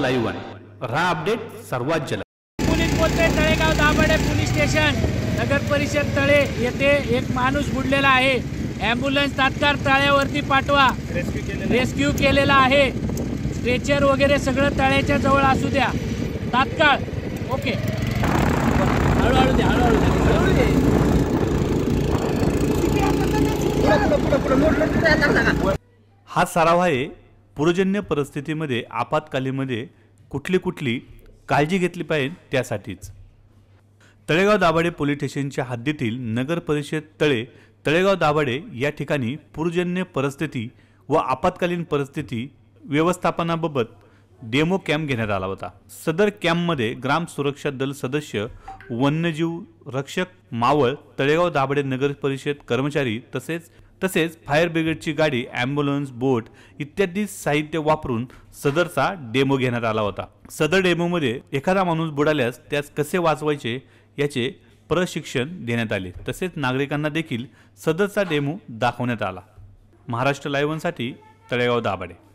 live आहे रा update सर्वात जलद पोलीस बोलते तळेगाव दाभाडे पोलीस स्टेशन नगर परिषद तळे येथे एक माणूस बुडलेला आहे ॲम्ब्युलन्स तात्काळ तळ्यावरती पाठवा रेस्क्यू केलेला आहे स्ट्रेचर वगैरे सगळं तळ्याच्या जवळ असू द्या तात्काळ ओके हळूहळू हळूहळू द्या हा सराव आहे पूर्वजन्य परिस्थितीमध्ये आपातकालीमध्ये कुठली कुठली काळजी घेतली पाहिजे त्यासाठीच तळेगाव दाभाडे पोलीस स्टेशनच्या हद्दीतील नगर परिषद तळे तळेगाव दाभाडे या ठिकाणी पूर्वजन्य परिस्थिती व आपत्कालीन परिस्थिती व्यवस्थापनाबाबत डेमो कॅम्प घेण्यात आला होता सदर कॅम्पमध्ये ग्राम सुरक्षा दल सदस्य वन्यजीव रक्षक मावळ तळेगाव दाभाडे नगर परिषद कर्मचारी तसेच तसेच फायर ब्रिगेडची गाडी ॲम्ब्युलन्स बोट इत्यादी साहित्य वापरून सदरचा डेमो घेण्यात आला होता सदर डेमोमध्ये एखादा माणूस बुडाल्यास त्यास कसे वाचवायचे याचे प्रशिक्षण देण्यात आले तसेच नागरिकांना देखील सदरचा डेमो दाखवण्यात आला महाराष्ट्र लायव्हनसाठी तळेगाव दाभाडे